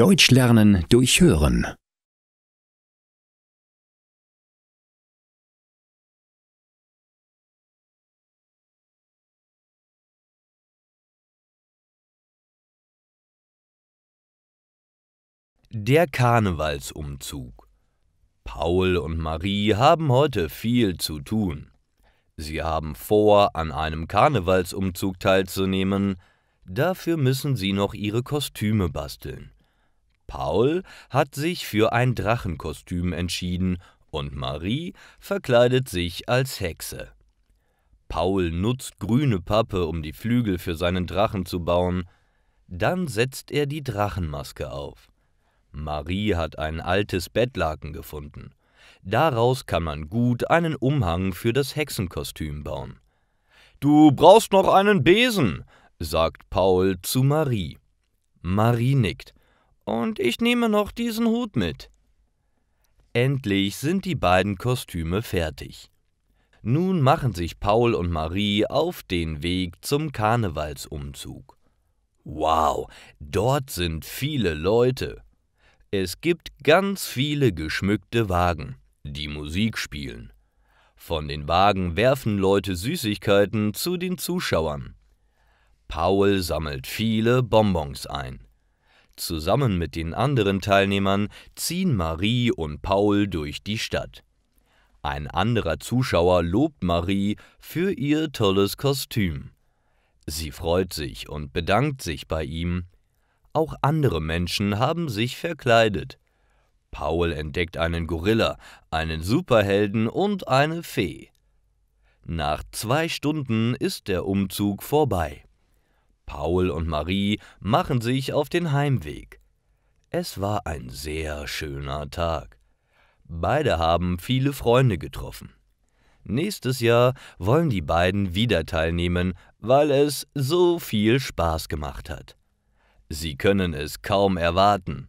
Deutsch lernen durch Hören. Der Karnevalsumzug. Paul und Marie haben heute viel zu tun. Sie haben vor, an einem Karnevalsumzug teilzunehmen, dafür müssen sie noch ihre Kostüme basteln. Paul hat sich für ein Drachenkostüm entschieden und Marie verkleidet sich als Hexe. Paul nutzt grüne Pappe, um die Flügel für seinen Drachen zu bauen. Dann setzt er die Drachenmaske auf. Marie hat ein altes Bettlaken gefunden. Daraus kann man gut einen Umhang für das Hexenkostüm bauen. Du brauchst noch einen Besen, sagt Paul zu Marie. Marie nickt und ich nehme noch diesen Hut mit. Endlich sind die beiden Kostüme fertig. Nun machen sich Paul und Marie auf den Weg zum Karnevalsumzug. Wow, dort sind viele Leute. Es gibt ganz viele geschmückte Wagen, die Musik spielen. Von den Wagen werfen Leute Süßigkeiten zu den Zuschauern. Paul sammelt viele Bonbons ein. Zusammen mit den anderen Teilnehmern ziehen Marie und Paul durch die Stadt. Ein anderer Zuschauer lobt Marie für ihr tolles Kostüm. Sie freut sich und bedankt sich bei ihm. Auch andere Menschen haben sich verkleidet. Paul entdeckt einen Gorilla, einen Superhelden und eine Fee. Nach zwei Stunden ist der Umzug vorbei. Paul und Marie machen sich auf den Heimweg. Es war ein sehr schöner Tag. Beide haben viele Freunde getroffen. Nächstes Jahr wollen die beiden wieder teilnehmen, weil es so viel Spaß gemacht hat. Sie können es kaum erwarten.